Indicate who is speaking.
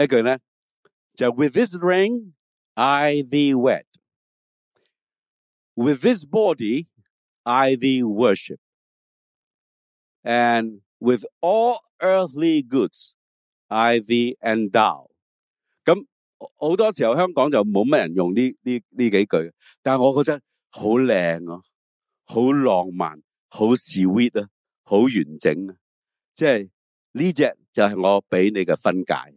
Speaker 1: 那个呢，叫 With this ring I thee wed, with this body I thee worship, and with all earthly goods I thee endow。咁好多時候香港就冇乜人用呢呢呢幾句，但係我覺得好靚啊，好浪漫，好 sweet 啊，好完整啊，即係呢只就係我俾你嘅分界。